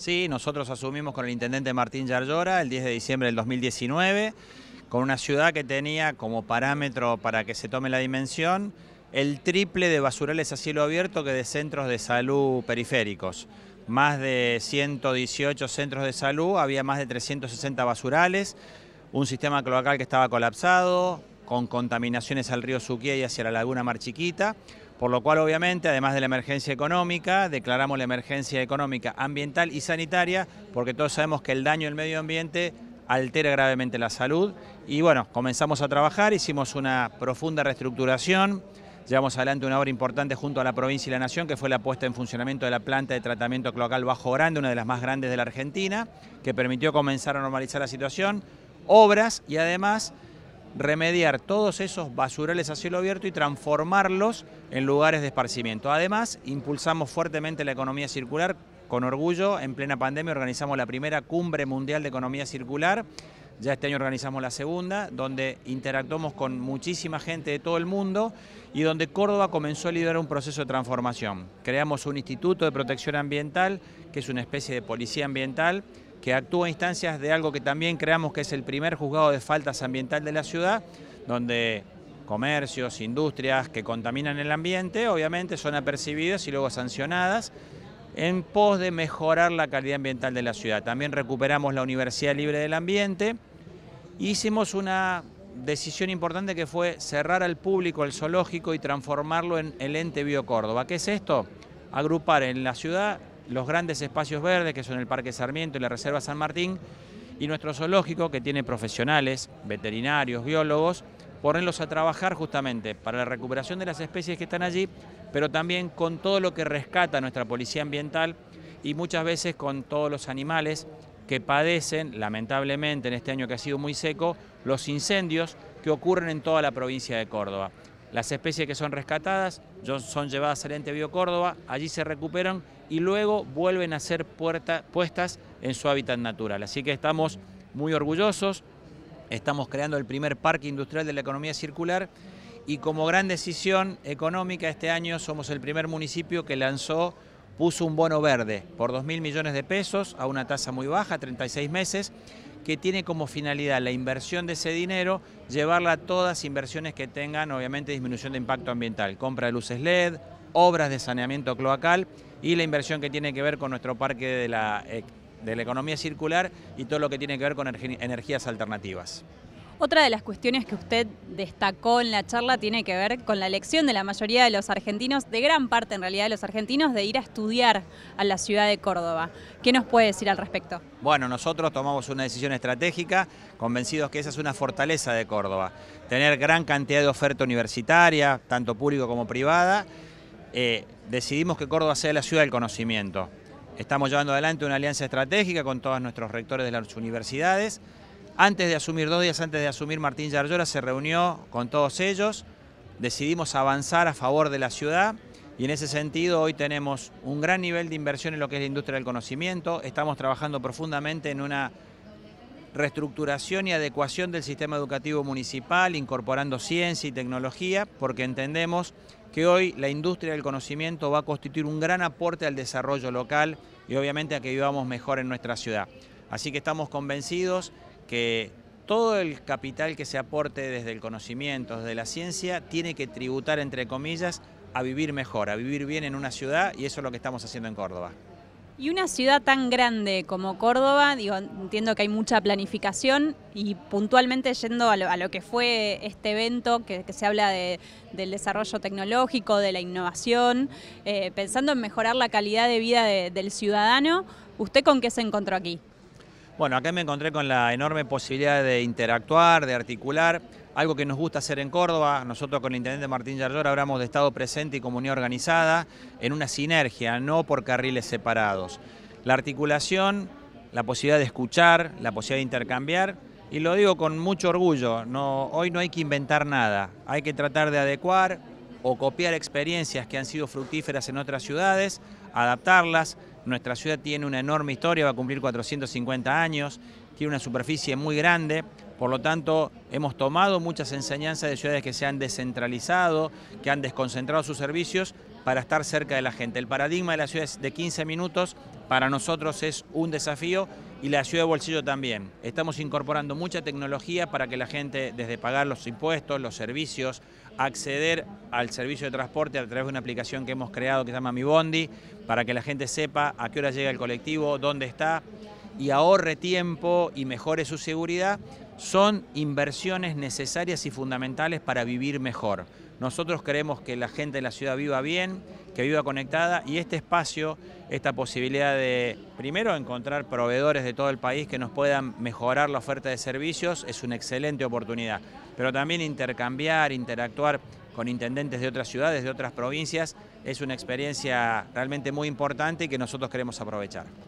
Sí, nosotros asumimos con el intendente Martín Yarlora el 10 de diciembre del 2019, con una ciudad que tenía como parámetro para que se tome la dimensión el triple de basurales a cielo abierto que de centros de salud periféricos. Más de 118 centros de salud, había más de 360 basurales, un sistema cloacal que estaba colapsado, con contaminaciones al río Suquía y hacia la laguna Mar Chiquita. Por lo cual, obviamente, además de la emergencia económica, declaramos la emergencia económica ambiental y sanitaria, porque todos sabemos que el daño al medio ambiente altera gravemente la salud. Y bueno, comenzamos a trabajar, hicimos una profunda reestructuración, llevamos adelante una obra importante junto a la provincia y la nación, que fue la puesta en funcionamiento de la planta de tratamiento cloacal Bajo Grande, una de las más grandes de la Argentina, que permitió comenzar a normalizar la situación, obras y además remediar todos esos basurales a cielo abierto y transformarlos en lugares de esparcimiento. Además, impulsamos fuertemente la economía circular. Con orgullo, en plena pandemia organizamos la primera cumbre mundial de economía circular. Ya este año organizamos la segunda, donde interactuamos con muchísima gente de todo el mundo y donde Córdoba comenzó a liderar un proceso de transformación. Creamos un instituto de protección ambiental, que es una especie de policía ambiental, que actúa en instancias de algo que también creamos que es el primer juzgado de faltas ambiental de la ciudad, donde comercios, industrias que contaminan el ambiente, obviamente son apercibidas y luego sancionadas en pos de mejorar la calidad ambiental de la ciudad. También recuperamos la Universidad Libre del Ambiente. Hicimos una decisión importante que fue cerrar al público el zoológico y transformarlo en el ente Bio Córdoba. ¿Qué es esto? Agrupar en la ciudad los grandes espacios verdes, que son el Parque Sarmiento y la Reserva San Martín, y nuestro zoológico, que tiene profesionales, veterinarios, biólogos, ponerlos a trabajar justamente para la recuperación de las especies que están allí, pero también con todo lo que rescata nuestra policía ambiental y muchas veces con todos los animales que padecen, lamentablemente en este año que ha sido muy seco, los incendios que ocurren en toda la provincia de Córdoba. Las especies que son rescatadas son llevadas al ente Bio Córdoba, allí se recuperan y luego vuelven a ser puestas en su hábitat natural. Así que estamos muy orgullosos, estamos creando el primer parque industrial de la economía circular y como gran decisión económica este año somos el primer municipio que lanzó, puso un bono verde por 2.000 millones de pesos a una tasa muy baja, 36 meses, que tiene como finalidad la inversión de ese dinero, llevarla a todas inversiones que tengan, obviamente, disminución de impacto ambiental, compra de luces LED, obras de saneamiento cloacal y la inversión que tiene que ver con nuestro parque de la, eh, de la economía circular y todo lo que tiene que ver con energías alternativas. Otra de las cuestiones que usted destacó en la charla tiene que ver con la elección de la mayoría de los argentinos, de gran parte en realidad de los argentinos, de ir a estudiar a la ciudad de Córdoba. ¿Qué nos puede decir al respecto? Bueno, nosotros tomamos una decisión estratégica, convencidos que esa es una fortaleza de Córdoba. Tener gran cantidad de oferta universitaria, tanto pública como privada. Eh, decidimos que Córdoba sea la ciudad del conocimiento. Estamos llevando adelante una alianza estratégica con todos nuestros rectores de las universidades antes de asumir, dos días antes de asumir, Martín Yarlora se reunió con todos ellos, decidimos avanzar a favor de la ciudad y en ese sentido hoy tenemos un gran nivel de inversión en lo que es la industria del conocimiento, estamos trabajando profundamente en una reestructuración y adecuación del sistema educativo municipal, incorporando ciencia y tecnología, porque entendemos que hoy la industria del conocimiento va a constituir un gran aporte al desarrollo local y obviamente a que vivamos mejor en nuestra ciudad. Así que estamos convencidos que todo el capital que se aporte desde el conocimiento, desde la ciencia, tiene que tributar, entre comillas, a vivir mejor, a vivir bien en una ciudad y eso es lo que estamos haciendo en Córdoba. Y una ciudad tan grande como Córdoba, digo, entiendo que hay mucha planificación y puntualmente yendo a lo, que fue este evento, que, se habla del desarrollo tecnológico, de la innovación, eh, pensando en mejorar la calidad de vida del ciudadano, ¿usted con qué se encontró aquí? Bueno, acá me encontré con la enorme posibilidad de interactuar, de articular, algo que nos gusta hacer en Córdoba. Nosotros con el intendente Martín Yarlor hablamos de Estado presente y comunidad organizada en una sinergia, no por carriles separados. La articulación, la posibilidad de escuchar, la posibilidad de intercambiar, y lo digo con mucho orgullo, hoy no hay que inventar nada, hay que tratar de adecuar o copiar experiencias que han sido fructíferas en otras ciudades, adaptarlas, nuestra ciudad tiene una enorme historia, va a cumplir 450 años, tiene una superficie muy grande, por lo tanto, hemos tomado muchas enseñanzas de ciudades que se han descentralizado, que han desconcentrado sus servicios para estar cerca de la gente. El paradigma de las ciudades de 15 minutos para nosotros es un desafío y la ciudad de bolsillo también. Estamos incorporando mucha tecnología para que la gente, desde pagar los impuestos, los servicios, acceder al servicio de transporte a través de una aplicación que hemos creado que se llama Mi Bondi, para que la gente sepa a qué hora llega el colectivo, dónde está y ahorre tiempo y mejore su seguridad, son inversiones necesarias y fundamentales para vivir mejor. Nosotros queremos que la gente de la ciudad viva bien, que viva conectada y este espacio, esta posibilidad de, primero, encontrar proveedores de todo el país que nos puedan mejorar la oferta de servicios, es una excelente oportunidad. Pero también intercambiar, interactuar con intendentes de otras ciudades, de otras provincias, es una experiencia realmente muy importante y que nosotros queremos aprovechar.